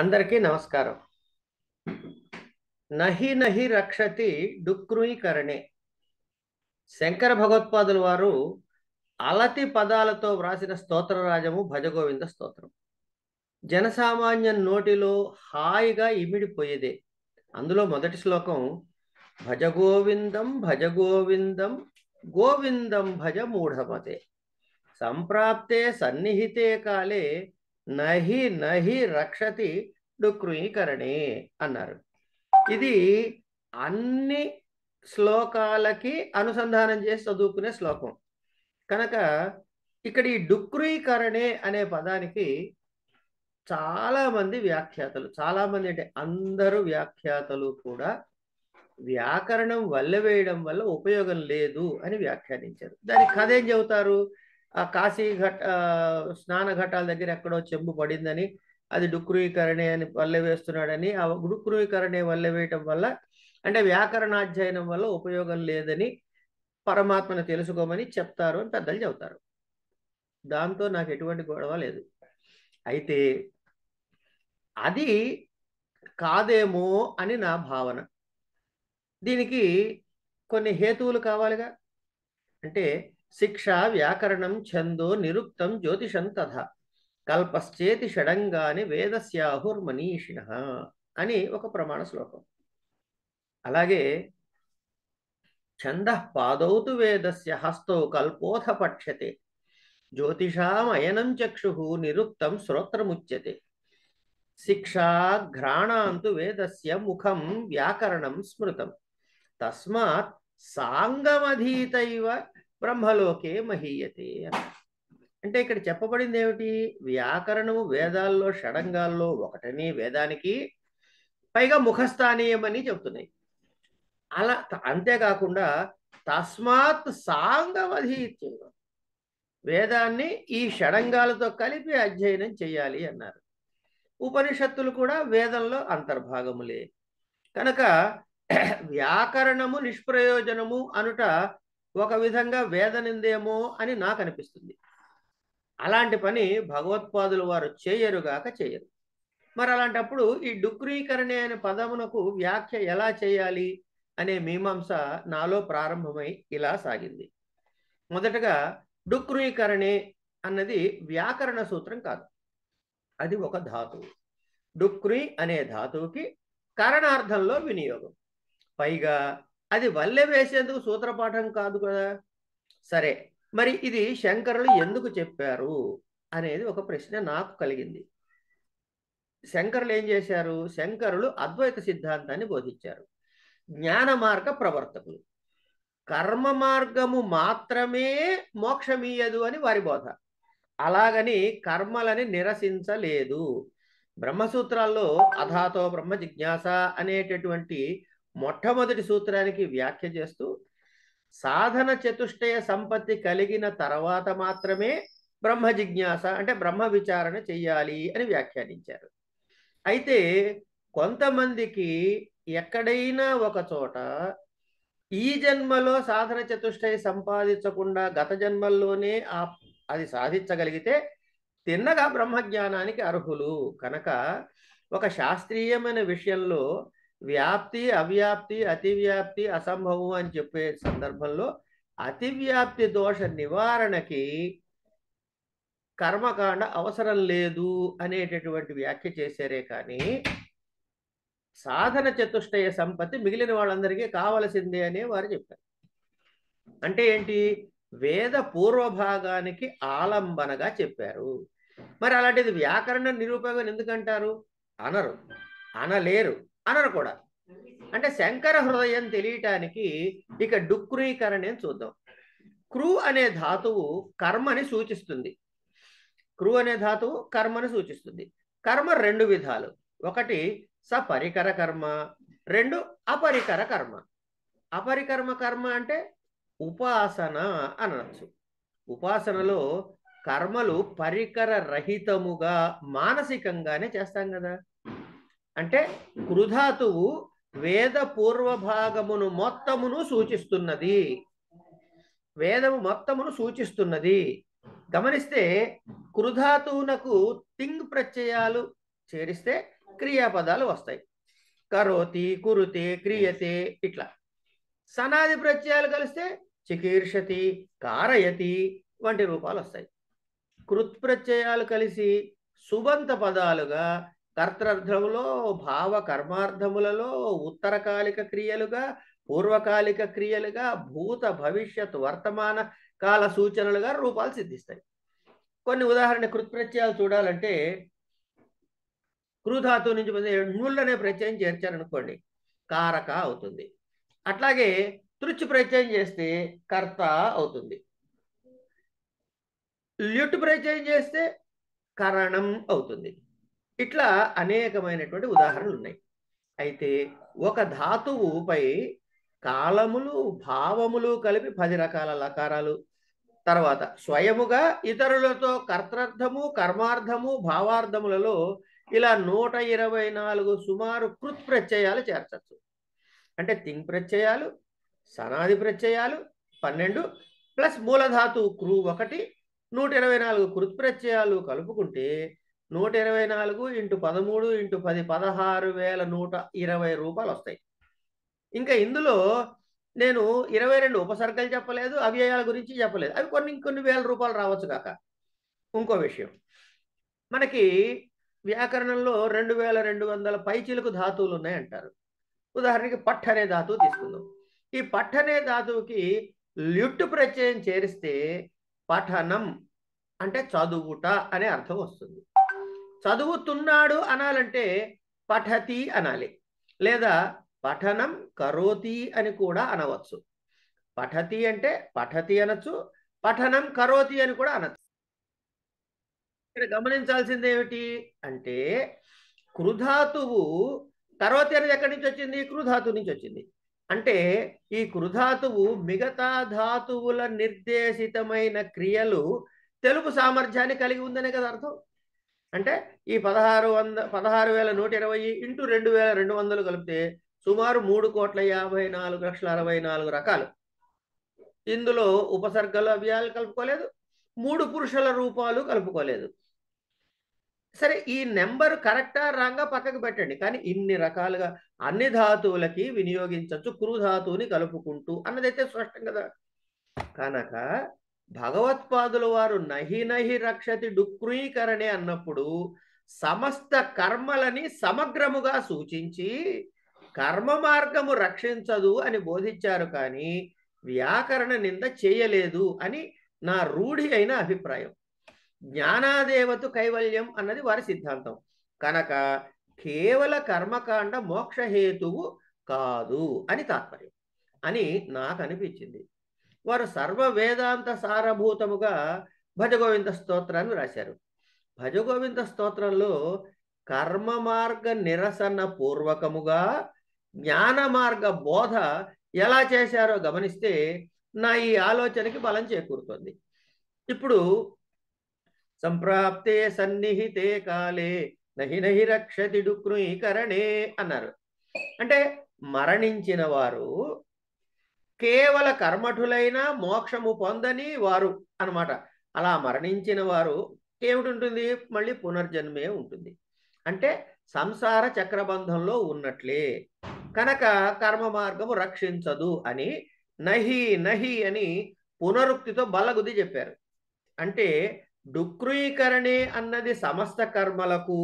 అందరికీ నమస్కారం నహి నహి రక్షతి కరణే శంకర భగవత్పాదుల వారు అలతి పదాలతో వ్రాసిన స్తోత్రరాజము భజగోవింద స్తోత్రం జనసామాన్య నోటిలో హాయిగా ఇమిడిపోయేదే అందులో మొదటి శ్లోకం భజగోవిందం భజగోవిందం గోవిందం భజ మూఢమతే సంప్రాప్తే సన్నిహితే కాలే నహి నహి రక్షతి డుక్రుయీకరణే అన్నారు ఇది అన్ని శ్లోకాలకి అనుసంధానం చేసి చదువుకునే శ్లోకం కనుక ఇక్కడ ఈ డుక్రుయీకరణే అనే పదానికి చాలామంది వ్యాఖ్యాతలు చాలామంది అంటే అందరూ వ్యాఖ్యాతలు కూడా వ్యాకరణం వల్ల వేయడం వల్ల ఉపయోగం లేదు అని వ్యాఖ్యానించారు దానికి కథ ఏం చెబుతారు ఆ కాశీ ఘట్ స్నాన ఘటాల దగ్గర ఎక్కడో చెంబు పడిందని అది డుక్రుయీకరణే అని వల్లె వేస్తున్నాడని ఆ డుక్రుయీకరణే వల్లె వేయటం వల్ల అంటే వ్యాకరణాధ్యయనం వల్ల ఉపయోగం లేదని పరమాత్మను తెలుసుకోమని చెప్తారు అని పెద్దలు చెబుతారు దాంతో నాకు ఎటువంటి గొడవ లేదు అయితే అది కాదేమో అని నా భావన దీనికి కొన్ని హేతువులు కావాలిగా అంటే శిక్ష వ్యాకరణం ఛందో నిరుక్తం జ్యోతిషం తథ కల్పశ్చేతి షడంగాని వేదస్యాహుర్మనీషిణ అని ఒక ప్రమాణ శ్లోకం అలాగే ఛంద పాదౌతు వేదస్య హస్తౌ కల్పోథ పక్ష్యతే జ్యోతిషామయనం చక్షు నిరుక్తం శ్రోత్రముచ్యతే శిక్షా ఘ్రాణాంతు వేదస్య ముఖం వ్యాకరణం స్మృతం తస్మాత్ సాంగమధీతైవ బ్రహ్మలోకే మహీయతే అంటే ఇక్కడ చెప్పబడింది ఏమిటి వ్యాకరణము వేదాల్లో షడంగాల్లో ఒకటని వేదానికి పైగా ముఖస్థానీయమని చెప్తున్నాయి అలా అంతేకాకుండా తస్మాత్ సాంగవధీత్యం వేదాన్ని ఈ షడంగాలతో కలిపి అధ్యయనం చేయాలి అన్నారు ఉపనిషత్తులు కూడా వేదంలో అంతర్భాగములే కనుక వ్యాకరణము నిష్ప్రయోజనము అనుట ఒక విధంగా వేదనిందేమో అని నాకు అనిపిస్తుంది అలాంటి పని భగవత్పాదులు వారు చేయరుగాక చేయరు మరి అలాంటప్పుడు ఈ డుక్రీకరణే అనే పదమునకు వ్యాఖ్య ఎలా చేయాలి అనే మీమాంస నాలో ప్రారంభమై ఇలా సాగింది మొదటగా డుక్రీకరణే అన్నది వ్యాకరణ సూత్రం కాదు అది ఒక ధాతువు డుక్రీ అనే ధాతువుకి కారణార్థంలో వినియోగం పైగా అది వల్లె వేసేందుకు సూత్రపాఠం కాదు కదా సరే మరి ఇది శంకరులు ఎందుకు చెప్పారు అనేది ఒక ప్రశ్న నాకు కలిగింది శంకరులు ఏం చేశారు శంకరులు అద్వైత సిద్ధాంతాన్ని బోధించారు జ్ఞాన మార్గ ప్రవర్తకులు కర్మ మార్గము మాత్రమే మోక్షమీయదు అని వారి బోధ అలాగని కర్మలని నిరసించలేదు బ్రహ్మసూత్రాల్లో అధాతో బ్రహ్మ జిజ్ఞాస అనేటటువంటి మొట్టమొదటి సూత్రానికి వ్యాఖ్య చేస్తూ సాధన చతుష్టయ సంపత్తి కలిగిన తర్వాత మాత్రమే బ్రహ్మ జిజ్ఞాస అంటే బ్రహ్మ విచారణ చెయ్యాలి అని వ్యాఖ్యానించారు అయితే కొంతమందికి ఎక్కడైనా ఒక చోట ఈ జన్మలో సాధన చతుష్టయ సంపాదించకుండా గత జన్మల్లోనే ఆ అది సాధించగలిగితే తిన్నగా బ్రహ్మజ్ఞానానికి అర్హులు కనుక ఒక శాస్త్రీయమైన విషయంలో వ్యాప్తి అవ్యాప్తి అతివ్యాప్తి అసంభవం అని చెప్పే సందర్భంలో అతివ్యాప్తి దోష నివారణకి కర్మకాండ అవసరం లేదు అనేటటువంటి వ్యాఖ్య చేశారే కానీ సాధన చతుష్టయ సంపత్తి మిగిలిన వాళ్ళందరికీ కావలసిందే అనే వారు చెప్పారు అంటే ఏంటి వేద పూర్వభాగానికి ఆలంబనగా చెప్పారు మరి అలాంటిది వ్యాకరణ నిరూపయోగం ఎందుకంటారు అనరు అనలేరు అనరు కూడా అంటే శంకర హృదయం తెలియటానికి ఇక అని చూద్దాం క్రూ అనే ధాతువు కర్మని సూచిస్తుంది క్రూ అనే ధాతువు కర్మని సూచిస్తుంది కర్మ రెండు విధాలు ఒకటి సపరికర కర్మ రెండు అపరికర కర్మ అపరికర్మ కర్మ అంటే ఉపాసన అనవచ్చు ఉపాసనలో కర్మలు పరికర రహితముగా మానసికంగానే చేస్తాం కదా అంటే కృధాతువు వేద పూర్వభాగమును మొత్తమును సూచిస్తున్నది వేదము మొత్తమును సూచిస్తున్నది గమనిస్తే కృధాతువునకు తింగ్ ప్రత్యయాలు చేరిస్తే క్రియాపదాలు వస్తాయి కరోతి కురుతే క్రియతే ఇట్లా సనాది ప్రత్యయాలు కలిస్తే చికీర్షతి కారయతి వంటి రూపాలు వస్తాయి కృత్ ప్రత్యయాలు కలిసి సుబంత పదాలుగా కర్తార్థములో భావ కర్మార్థములలో ఉత్తరకాలిక క్రియలుగా పూర్వకాలిక క్రియలుగా భూత భవిష్యత్ వర్తమాన కాల సూచనలుగా రూపాలు సిద్ధిస్తాయి కొన్ని ఉదాహరణ కృత్ప్రత్యయాలు చూడాలంటే క్రూధాతు నుంచి అనే ప్రత్యయం చేర్చారనుకోండి కారక అవుతుంది అట్లాగే తృచ్ ప్రత్యయం చేస్తే కర్త అవుతుంది ల్యుట్ ప్రత్యయం చేస్తే కరణం అవుతుంది ఇట్లా అనేకమైనటువంటి ఉదాహరణలు ఉన్నాయి అయితే ఒక ధాతువుపై కాలములు భావములు కలిపి పది రకాల లకారాలు తర్వాత స్వయముగా ఇతరులతో కర్తార్థము కర్మార్థము భావార్థములలో ఇలా నూట ఇరవై నాలుగు సుమారు కృత్ ప్రత్యయాలు చేర్చచ్చు అంటే తింగ్ ప్రత్యయాలు సనాది ప్రత్యయాలు పన్నెండు ప్లస్ మూలధాతు క్రూ ఒకటి నూట ఇరవై నాలుగు కృత్ ప్రత్యయాలు కలుపుకుంటే నూట ఇరవై నాలుగు ఇంటూ పదమూడు ఇంటూ పది పదహారు వేల నూట ఇరవై రూపాయలు వస్తాయి ఇంకా ఇందులో నేను ఇరవై రెండు ఉపసర్గలు చెప్పలేదు అవ్యయాల గురించి చెప్పలేదు అవి కొన్ని కొన్ని వేల రూపాయలు రావచ్చు కాక ఇంకో విషయం మనకి వ్యాకరణంలో రెండు వేల రెండు వందల పైచీలకు ధాతువులు ఉన్నాయంటారు ఉదాహరణకి పట్ అనే ధాతువు తీసుకుందాం ఈ పట్ అనే ధాతువుకి ల్యుట్టు ప్రత్యయం చేరిస్తే పఠనం అంటే చదువుట అనే అర్థం వస్తుంది చదువుతున్నాడు అనాలంటే పఠతి అనాలి లేదా పఠనం కరోతి అని కూడా అనవచ్చు పఠతి అంటే పఠతి అనొచ్చు పఠనం కరోతి అని కూడా అనొచ్చు ఇక్కడ గమనించాల్సింది ఏమిటి అంటే కృధాతువు కరోతి అనేది ఎక్కడి నుంచి వచ్చింది కృధాతువు నుంచి వచ్చింది అంటే ఈ కృధాతువు మిగతా ధాతువుల నిర్దేశితమైన క్రియలు తెలుపు సామర్థ్యాన్ని కలిగి ఉందనే కదా అర్థం అంటే ఈ పదహారు వంద పదహారు వేల నూట ఇరవై ఇంటూ రెండు వేల రెండు వందలు కలిపితే సుమారు మూడు కోట్ల యాభై నాలుగు లక్షల అరవై నాలుగు రకాలు ఇందులో ఉపసర్గలు అవ్యాలు కలుపుకోలేదు మూడు పురుషుల రూపాలు కలుపుకోలేదు సరే ఈ నెంబర్ కరెక్టా రాగా పక్కకు పెట్టండి కానీ ఇన్ని రకాలుగా అన్ని ధాతువులకి వినియోగించవచ్చు క్రూ ధాతువుని కలుపుకుంటూ అన్నదైతే స్పష్టం కదా కనుక భగవత్పాదుల వారు నహి నహి రక్షతి డుక్రీకరణే అన్నప్పుడు సమస్త కర్మలని సమగ్రముగా సూచించి కర్మ మార్గము రక్షించదు అని బోధించారు కానీ వ్యాకరణ నింద చేయలేదు అని నా రూఢి అయిన అభిప్రాయం జ్ఞానాదేవతు కైవల్యం అన్నది వారి సిద్ధాంతం కనుక కేవల కర్మకాండ మోక్షహేతువు కాదు అని తాత్పర్యం అని నాకు అనిపించింది వారు సర్వ వేదాంత సారభూతముగా భజగోవింద స్తోత్రాన్ని రాశారు భజగోవింద స్తోత్రంలో కర్మ మార్గ నిరసన పూర్వకముగా జ్ఞాన మార్గ బోధ ఎలా చేశారో గమనిస్తే నా ఈ ఆలోచనకి బలం చేకూరుతుంది ఇప్పుడు సంప్రాప్తే సన్నిహితే కాలే నహి నహి రక్షతి డుక్ణీకరణే అన్నారు అంటే మరణించిన వారు కేవల కర్మఠులైన మోక్షము పొందని వారు అనమాట అలా మరణించిన వారు ఏమిటి మళ్ళీ పునర్జన్మే ఉంటుంది అంటే సంసార చక్రబంధంలో ఉన్నట్లే కనుక కర్మ మార్గము రక్షించదు అని నహి నహి అని పునరుక్తితో బలగుది చెప్పారు అంటే డుక్రీకరణే అన్నది సమస్త కర్మలకు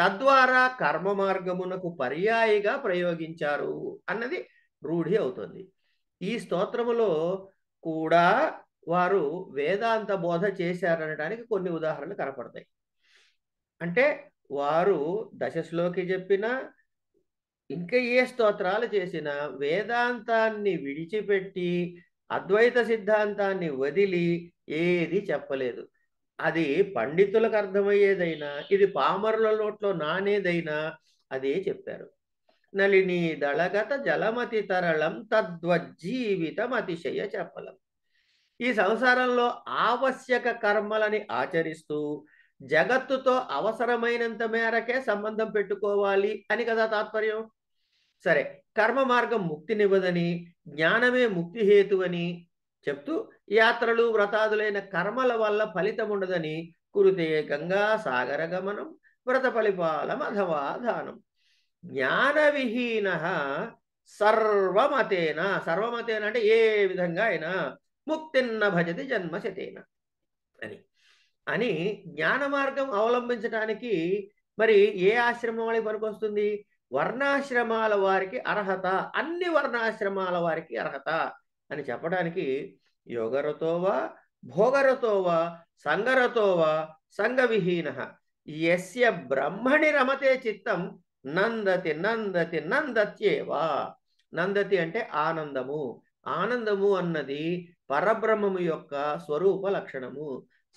తద్వారా కర్మ మార్గమునకు పర్యాయిగా ప్రయోగించారు అన్నది రూఢి అవుతుంది ఈ స్తోత్రములో కూడా వారు వేదాంత బోధ చేశారనడానికి కొన్ని ఉదాహరణలు కనపడతాయి అంటే వారు దశశ్లోకి చెప్పిన ఇంకా ఏ స్తోత్రాలు చేసినా వేదాంతాన్ని విడిచిపెట్టి అద్వైత సిద్ధాంతాన్ని వదిలి ఏది చెప్పలేదు అది పండితులకు అర్థమయ్యేదైనా ఇది పామరుల నోట్లో నానేదైనా అదే చెప్పారు నళినీ దళగత జలమతి తరళం తద్వజ్జీవితమతిశయ చెప్పలం ఈ సంసారంలో ఆవశ్యక కర్మలని ఆచరిస్తూ జగత్తుతో అవసరమైనంత మేరకే సంబంధం పెట్టుకోవాలి అని కదా తాత్పర్యం సరే కర్మ మార్గం ముక్తినివ్వదని జ్ఞానమే ముక్తి హేతు అని చెప్తూ యాత్రలు వ్రతాదులైన కర్మల వల్ల ఫలితం ఉండదని కురుతే గంగా సాగర గమనం వ్రత ఫలిపాలం మధవాధానం జ్ఞాన విహీన సర్వమతేన సర్వమతేన అంటే ఏ విధంగా అయినా ముక్తిన్న భజతి జన్మశతేన అని అని జ్ఞాన మార్గం అవలంబించడానికి మరి ఏ ఆశ్రమం వాళ్ళకి పనికొస్తుంది వర్ణాశ్రమాల వారికి అర్హత అన్ని వర్ణాశ్రమాల వారికి అర్హత అని చెప్పడానికి యోగరతోవా భోగరతోవా సంగరతోవా సంగవిహీన ఎస్య బ్రహ్మణి రమతే చిత్తం నందతి నందతి నందత్యేవా నందతి అంటే ఆనందము ఆనందము అన్నది పరబ్రహ్మము యొక్క స్వరూప లక్షణము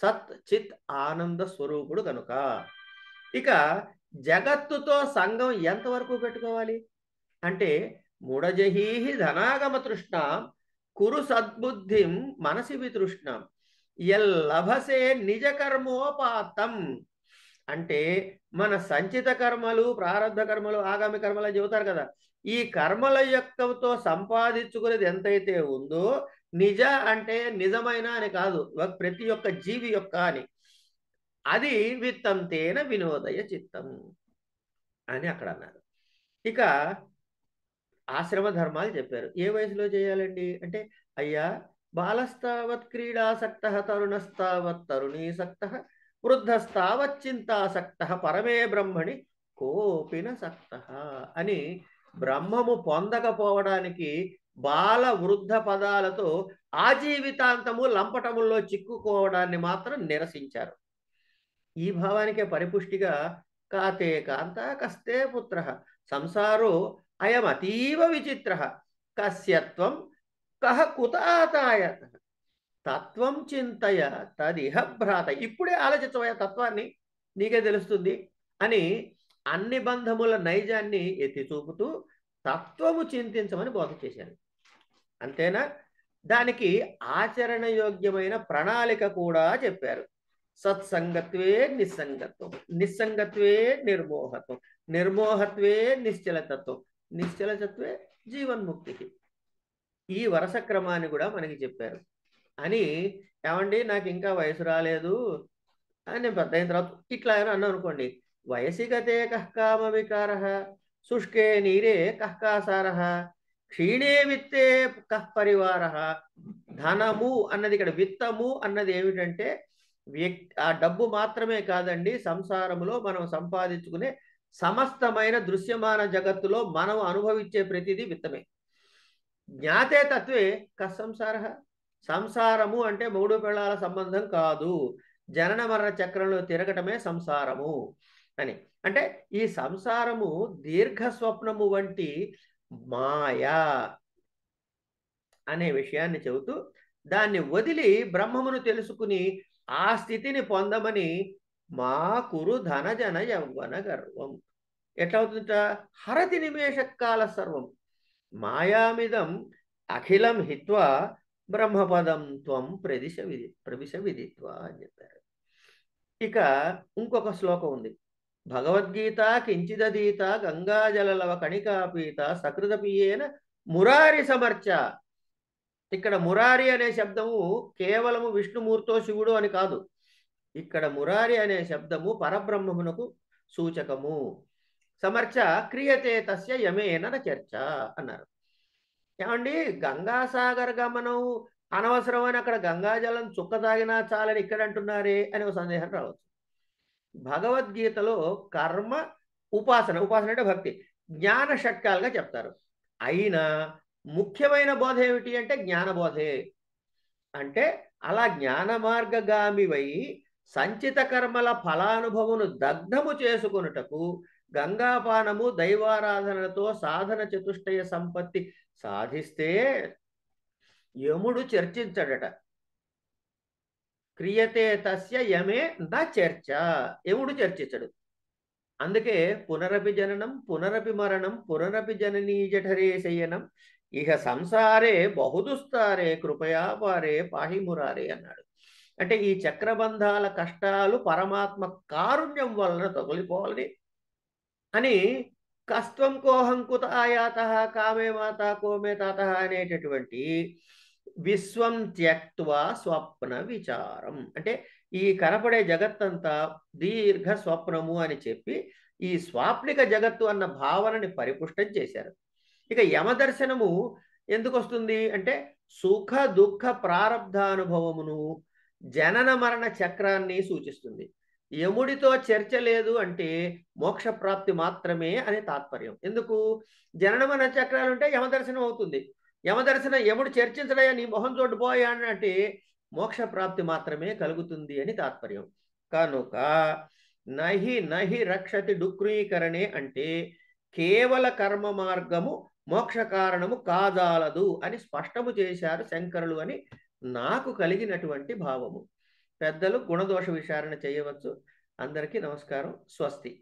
సత్ చిత్ ఆనంద స్వరూపుడు కనుక ఇక జగత్తుతో సంఘం ఎంతవరకు పెట్టుకోవాలి అంటే ముడజహీహి ధనాగమ తృష్ణ కురు సద్బుద్ధిం మనసి వితృష్ణం ఎల్లభసే నిజ కర్మోపాతం అంటే మన సంచిత కర్మలు ప్రారంభ కర్మలు ఆగామి కర్మలు చెబుతారు కదా ఈ కర్మల యొక్కతో సంపాదించుకునేది ఎంతైతే ఉందో నిజ అంటే నిజమైన అని కాదు ప్రతి ఒక్క జీవి యొక్క అని అది విత్తం తేన వినోదయ చిత్తం అని అక్కడ అన్నారు ఇక ఆశ్రమ ధర్మాలు చెప్పారు ఏ వయసులో చేయాలండి అంటే అయ్యా బాలస్తావత్ క్రీడాసక్త తరుణస్తావత్ తరుణీసక్త వృద్ధస్థావచ్చింతాసక్త పరమే బ్రహ్మణి కోపిన సక్త అని బ్రహ్మము పొందకపోవడానికి బాల వృద్ధ పదాలతో ఆజీవితాంతము లంపటముల్లో చిక్కుకోవడాన్ని మాత్రం నిరసించారు ఈ భావానికే పరిపుష్టిగా కాతే కాంత కస్తే పుత్ర సంసారో అయం అతీవ విచిత్ర కస్యత్వం కహ కుతాతాయత తత్వం చింతయ తదిహ భ్రాత ఇప్పుడే ఆలోచితమయ్య తత్వాన్ని నీకే తెలుస్తుంది అని అన్ని బంధముల నైజాన్ని ఎత్తి చూపుతూ తత్వము చింతించమని బోధ చేశాను అంతేనా దానికి ఆచరణ యోగ్యమైన ప్రణాళిక కూడా చెప్పారు సత్సంగత్వే నిస్సంగత్వం నిస్సంగత్వే నిర్మోహత్వం నిర్మోహత్వే నిశ్చలతత్వం నిశ్చలతత్వే జీవన్ముక్తి ఈ వరుస క్రమాన్ని కూడా మనకి చెప్పారు అని ఏమండి నాకు ఇంకా వయసు రాలేదు అని నేను పెద్ద అయిన తర్వాత ఇట్లా అని అన్నా అనుకోండి వయసిగతే కహకామ వికార శుష్కే నీరే కహ్కాసార క్షీణే విత్తే కహ పరివార ధనము అన్నది ఇక్కడ విత్తము అన్నది ఏమిటంటే వ్యక్తి ఆ డబ్బు మాత్రమే కాదండి సంసారములో మనం సంపాదించుకునే సమస్తమైన దృశ్యమాన జగత్తులో మనం అనుభవించే ప్రతిదీ విత్తమే జ్ఞాతే తత్వే కస్ సంసార సంసారము అంటే మూడు పిల్లల సంబంధం కాదు జనన మరణ చక్రంలో తిరగటమే సంసారము అని అంటే ఈ సంసారము దీర్ఘ స్వప్నము వంటి మాయా అనే విషయాన్ని చెబుతూ దాన్ని వదిలి బ్రహ్మమును తెలుసుకుని ఆ స్థితిని పొందమని మా కురు ధనజన యవ్వన గర్వం ఎట్లవుతుందట హరతి నిమేషకాల సర్వం మాయామిదం అఖిలం హిత్వా బ్రహ్మపదం త్వం ప్రదిశ విధి ప్రవిశ విధిత్వ అని చెప్పారు ఇక ఇంకొక శ్లోకం ఉంది భగవద్గీత కించిదీత గంగాజలలవ కణికాపీత సకృతపియేన మురారి సమర్చ ఇక్కడ మురారి అనే శబ్దము కేవలము విష్ణుమూర్తో శివుడు అని కాదు ఇక్కడ మురారి అనే శబ్దము పరబ్రహ్మమునకు సూచకము సమర్చ క్రియతే తస్య యమేన చర్చ అన్నారు ఏమండి గంగాసాగర్ గమనం అనవసరమైన అక్కడ గంగాజలం చుక్క తాగినా చాలని ఇక్కడ అంటున్నారే అని ఒక సందేహం రావచ్చు భగవద్గీతలో కర్మ ఉపాసన ఉపాసన అంటే భక్తి జ్ఞాన షట్కాలుగా చెప్తారు అయినా ముఖ్యమైన బోధ ఏమిటి అంటే జ్ఞాన బోధే అంటే అలా జ్ఞాన మార్గగామివై సంచిత కర్మల ఫలానుభవమును దగ్ధము చేసుకొనుటకు గంగాపానము దైవారాధనతో సాధన చతుష్టయ సంపత్తి సాధిస్తే యముడు చర్చించడట క్రియతే తస్య యమే న చర్చ యముడు చర్చించడు అందుకే పునరపి జననం పునరపి మరణం పునరపి జననీ జఠరే శయనం ఇహ సంసారే బహుదుస్తారే కృపయాపారే పాహిమురారే అన్నాడు అంటే ఈ చక్రబంధాల కష్టాలు పరమాత్మ కారుణ్యం వలన తొలగిపోవాలని అని కస్త్వం కోహంకుత ఆయాత కామే మాత కోమే తాత అనేటటువంటి విశ్వం త్యక్వా స్వప్న విచారం అంటే ఈ కనపడే జగత్తంతా దీర్ఘ స్వప్నము అని చెప్పి ఈ స్వాప్నిక జగత్తు అన్న భావనని పరిపుష్టం చేశారు ఇక యమదర్శనము ఎందుకు వస్తుంది అంటే సుఖ దుఃఖ ప్రారంధానుభవమును జనన మరణ చక్రాన్ని సూచిస్తుంది యముడితో చర్చ లేదు అంటే మోక్ష ప్రాప్తి మాత్రమే అని తాత్పర్యం ఎందుకు జననమన చక్రాలు ఉంటే యమదర్శనం అవుతుంది యమదర్శనం యముడు చర్చించడయ్యా నీ మొహం చూడబోయా అంటే మోక్ష ప్రాప్తి మాత్రమే కలుగుతుంది అని తాత్పర్యం కనుక నహి నహి రక్షతి డుక్రీకరణే అంటే కేవల కర్మ మార్గము మోక్ష కారణము కాదాలదు అని స్పష్టము చేశారు శంకరులు అని నాకు కలిగినటువంటి భావము పెద్దలు గుణదోష విచారణ చేయవచ్చు అందరికీ నమస్కారం స్వస్తి